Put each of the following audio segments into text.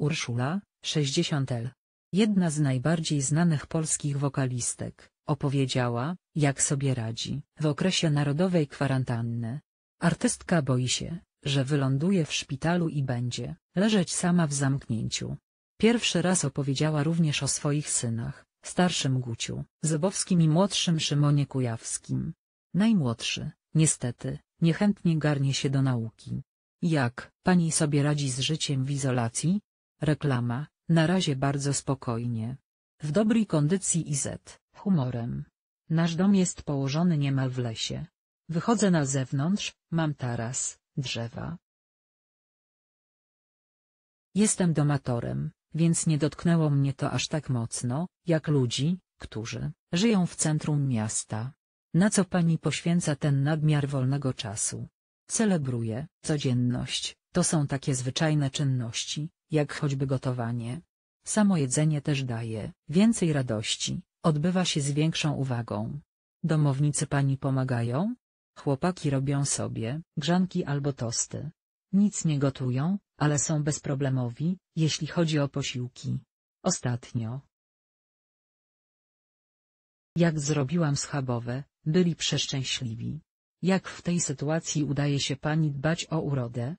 Urszula, 60 L. Jedna z najbardziej znanych polskich wokalistek, opowiedziała, jak sobie radzi w okresie narodowej kwarantanny. Artystka boi się, że wyląduje w szpitalu i będzie leżeć sama w zamknięciu. Pierwszy raz opowiedziała również o swoich synach, starszym Guciu, Zobowskim i młodszym Szymonie Kujawskim. Najmłodszy, niestety, niechętnie garnie się do nauki. Jak pani sobie radzi z życiem w izolacji? Reklama, na razie bardzo spokojnie. W dobrej kondycji i z humorem. Nasz dom jest położony niemal w lesie. Wychodzę na zewnątrz, mam taras, drzewa. Jestem domatorem, więc nie dotknęło mnie to aż tak mocno, jak ludzi, którzy żyją w centrum miasta. Na co pani poświęca ten nadmiar wolnego czasu? Celebruję codzienność, to są takie zwyczajne czynności, jak choćby gotowanie. Samo jedzenie też daje więcej radości, odbywa się z większą uwagą. Domownicy pani pomagają? Chłopaki robią sobie grzanki albo tosty. Nic nie gotują, ale są bezproblemowi, jeśli chodzi o posiłki. Ostatnio. Jak zrobiłam schabowe, byli przeszczęśliwi. Jak w tej sytuacji udaje się pani dbać o urodę?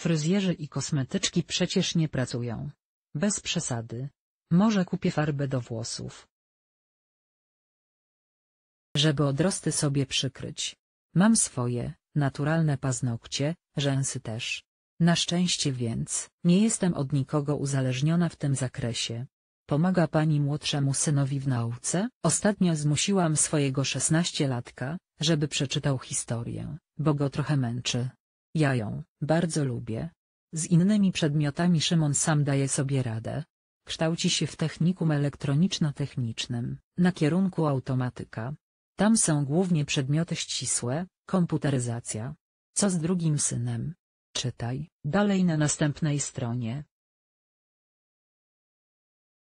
Fryzjerzy i kosmetyczki przecież nie pracują. Bez przesady. Może kupię farbę do włosów. Żeby odrosty sobie przykryć. Mam swoje, naturalne paznokcie, rzęsy też. Na szczęście więc, nie jestem od nikogo uzależniona w tym zakresie. Pomaga pani młodszemu synowi w nauce? Ostatnio zmusiłam swojego 16-latka, żeby przeczytał historię, bo go trochę męczy. Ja ją bardzo lubię. Z innymi przedmiotami Szymon sam daje sobie radę. Kształci się w technikum elektroniczno-technicznym, na kierunku automatyka. Tam są głównie przedmioty ścisłe, komputeryzacja. Co z drugim synem? Czytaj dalej na następnej stronie.